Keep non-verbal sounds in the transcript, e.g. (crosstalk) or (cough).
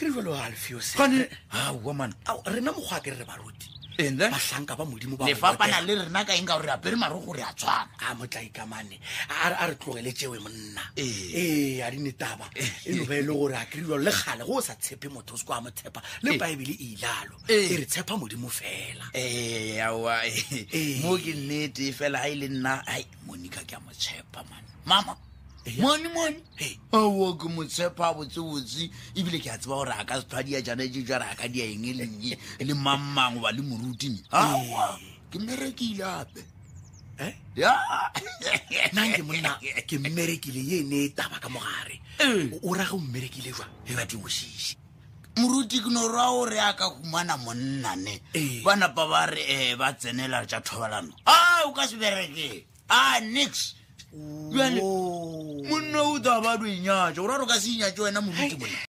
akere jalo alfeosman rena mokgwa a kerere baruti bahlanka ba modimo lefapana le rena ka enka gore apere maro gore a tshwana a motla ikamane a re tlogele tseo monna ee a dinetaba enoba e le gore a kryalo le gale go o sa tshepe motho se ko a mo tshepa le baebele e ilalo e re tshepa modimo fela mo ke nnete fela ga e le nna ai monica ke a mo tshepa mane mama mone mone aoko motshepa botsebotse ebile ke a tseba gore e a ka setshwadia jana je jwa re a ka dia eng e leng (laughs) le mangmang ba le moruting aa ke mmerekile ape nanke monna ke mmerekile ye ne e taba ka mogare o rage o mmerekile jwa e ba dimosise moruti ke no rwa gore a ka humana monnane banapa ba re um ba tsenela tja thobalano a o ka se bereke a nix Oh. munna o tsa ba lo inyatsa o ra roka se inyatse wena monete bona